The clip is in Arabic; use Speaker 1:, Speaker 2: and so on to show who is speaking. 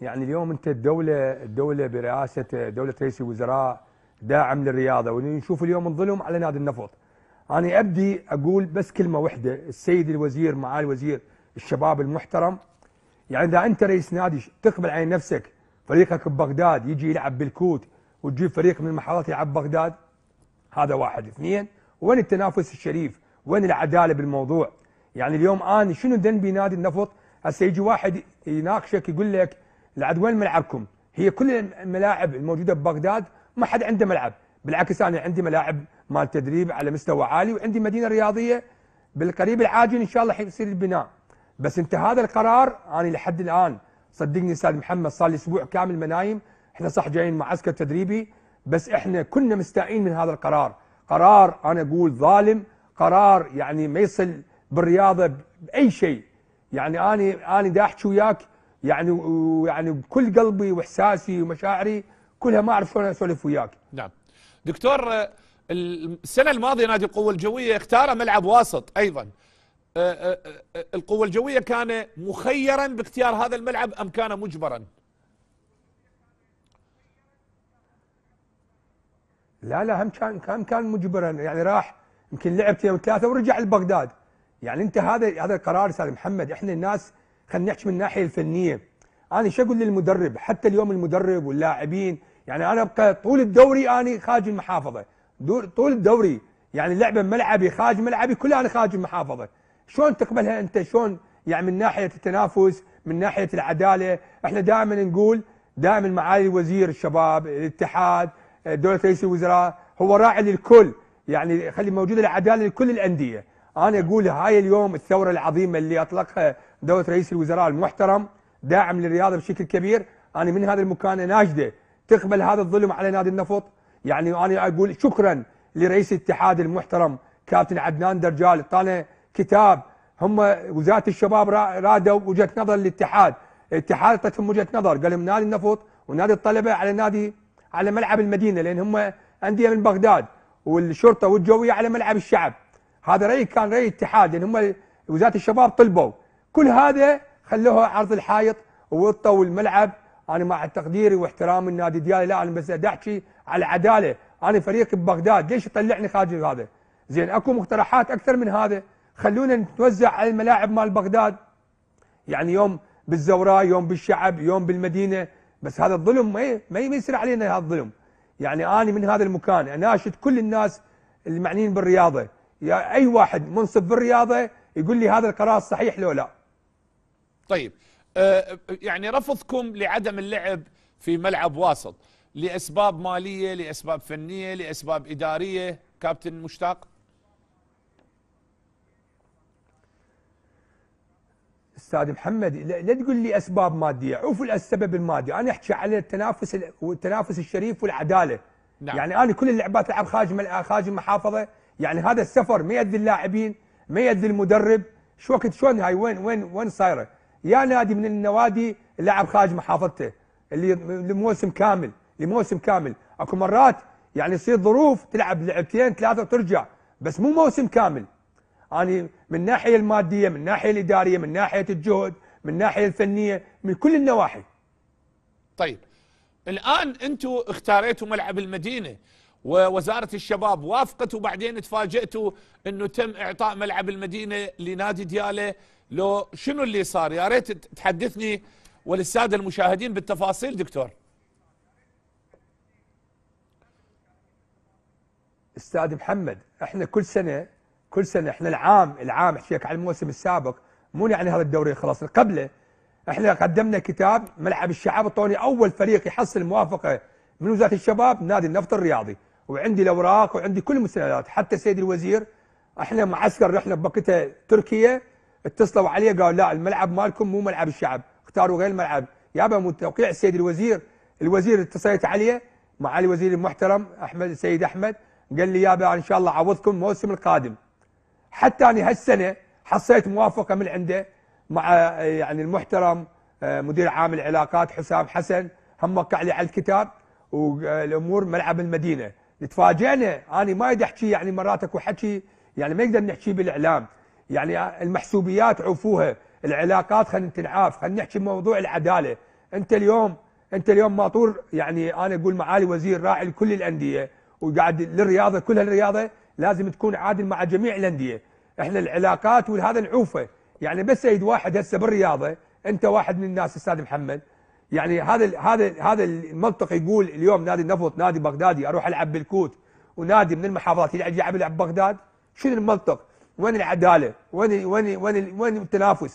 Speaker 1: يعني اليوم انت الدوله الدوله برئاسه دوله رئيس الوزراء داعم للرياضه ونشوف اليوم الظلم على نادي النفط. انا ابدي اقول بس كلمه واحده السيد الوزير معالي الوزير الشباب المحترم يعني اذا انت رئيس نادي تقبل على نفسك فريقك ببغداد يجي يلعب بالكوت وتجيب فريق من المحافظات يلعب بغداد هذا واحد اثنين وين التنافس الشريف وين العداله بالموضوع يعني اليوم انا شنو ذنبي نادي النفط هسه يجي واحد يناقشك يقول لك وين ملعبكم هي كل الملاعب الموجوده ببغداد ما حد عنده ملعب بالعكس انا عندي ملاعب مال تدريب على مستوى عالي وعندي مدينه رياضيه بالقريب العاجل ان شاء الله يصير البناء بس انت هذا القرار انا لحد الان صدقني استاذ محمد صار لي اسبوع كامل منايم احنا صح جايين معسكر تدريبي بس احنا كنا مستائين من هذا القرار قرار انا اقول ظالم قرار يعني ما يصل بالرياضه باي شيء يعني انا انا دا احكي وياك يعني ويعني بكل قلبي واحساسي ومشاعري كلها ما اعرف شلون اسولف وياك.
Speaker 2: نعم. دكتور السنه الماضيه نادي القوه الجويه اختار ملعب واسط ايضا. القوه الجويه كان مخيرا باختيار هذا الملعب ام كان مجبرا؟ لا
Speaker 1: لا هم كان كان كان مجبرا يعني راح يمكن لعب يوم ثلاثه ورجع لبغداد يعني انت هذا هذا القرار استاذ محمد احنا الناس خلينا نحكي من الناحيه الفنيه انا شو اقول للمدرب حتى اليوم المدرب واللاعبين يعني انا ابقى طول الدوري انا خارج المحافظه طول الدوري يعني لعبه بملعبي خارج ملعبي كلها انا خارج المحافظه شلون تقبلها انت شلون يعني من ناحيه التنافس من ناحيه العداله احنا دائما نقول دائما معالي وزير الشباب الاتحاد دوله رئيس الوزراء هو راعي للكل يعني خلي موجوده العداله لكل الانديه أنا أقول هاي اليوم الثورة العظيمة اللي أطلقها دولة رئيس الوزراء المحترم داعم للرياضة بشكل كبير أنا من هذا المكان ناشده تقبل هذا الظلم على نادي النفط يعني أنا أقول شكرا لرئيس الاتحاد المحترم كابتن عدنان درجال اعطانا كتاب هم وزاره الشباب رادوا وجهه نظر الاتحاد الاتحاد اعطتهم وجهه نظر قال لهم نادي النفط ونادي الطلبه على نادي على ملعب المدينه لان هم انديه من بغداد والشرطه والجويه على ملعب الشعب. هذا رأي كان رأي اتحاد يعني هم وزارة الشباب طلبوا كل هذا خلوها عرض الحائط ووطوا الملعب انا مع تقديري واحترامي النادي ديالي لا انا بس احكي على العداله انا فريق ببغداد ليش يطلعني خارج هذا زين اكو مقترحات اكثر من هذا خلونا نتوزع على الملاعب مال بغداد يعني يوم بالزوراء يوم بالشعب يوم بالمدينه بس هذا الظلم ما ما يصير علينا هذا الظلم يعني انا من هذا المكان اناشد كل الناس المعنيين بالرياضه يا اي واحد منصب بالرياضه يقول لي هذا القرار صحيح لو لا
Speaker 2: طيب أه يعني رفضكم لعدم اللعب في ملعب واسط لاسباب ماليه لاسباب فنيه لاسباب اداريه كابتن مشتاق
Speaker 1: استاذ محمد لا تقول لي اسباب ماديه عوف السبب المادي انا احكي على التنافس والتنافس الشريف والعداله نعم. يعني انا كل اللعبات العب خارج خارج المحافظه يعني هذا السفر ما يأذي اللاعبين ما يأذي المدرب شو وقت شلون هاي وين وين وين صايره؟ يا نادي من النوادي اللاعب خارج محافظته اللي لموسم كامل لموسم كامل اكو مرات يعني يصير ظروف تلعب لعبتين ثلاثه وترجع بس مو موسم كامل يعني من الناحيه الماديه من الناحيه الاداريه من ناحيه الجهد من الناحيه الفنيه من كل النواحي
Speaker 2: طيب الان انتم اختاريتوا ملعب المدينه ووزارة الشباب وافقت وبعدين تفاجئتوا أنه تم إعطاء ملعب المدينة لنادي ديالة لو شنو اللي صار يا ريت تحدثني وللسادة المشاهدين بالتفاصيل دكتور
Speaker 1: استاذ محمد احنا كل سنه كل سنه احنا العام العام احكيك على الموسم السابق مو يعني هذا الدوري خلاص قبله احنا قدمنا كتاب ملعب الشعب الطوني اول فريق يحصل موافقه من وزاره الشباب نادي النفط الرياضي وعندي الاوراق وعندي كل المستندات حتى سيد الوزير احنا معسكر رحنا بوقتها تركيا اتصلوا عليه قالوا لا الملعب مالكم مو ملعب الشعب اختاروا غير الملعب يابا مو توقيع السيد الوزير الوزير اتصلت عليه معالي الوزير المحترم احمد السيد احمد قال لي يابا ان شاء الله اعوضكم الموسم القادم حتى انا هالسنه حصلت موافقه من عنده مع يعني المحترم مدير عام العلاقات حسام حسن هم وقع لي على الكتاب والامور ملعب المدينه تفاجئنا انا ما اريد احكي يعني مرات اكو حكي يعني ما يقدر نحكي بالاعلام يعني المحسوبيات عفوها العلاقات خلينا تنعاف خلينا نحكي بموضوع العداله انت اليوم انت اليوم ماطور يعني انا اقول معالي وزير راعي لكل الانديه وقاعد للرياضه كلها الرياضه لازم تكون عادل مع جميع الانديه احنا العلاقات وهذا نعوفه يعني بس سيد واحد هسه بالرياضه انت واحد من الناس استاذ محمد يعني هذا هذا هذا المنطق يقول اليوم نادي النفط نادي بغدادي اروح العب بالكوت ونادي من المحافظات يلعب يلعب بغداد شنو المنطق؟ وين العداله؟ وين وين وين وين التنافس؟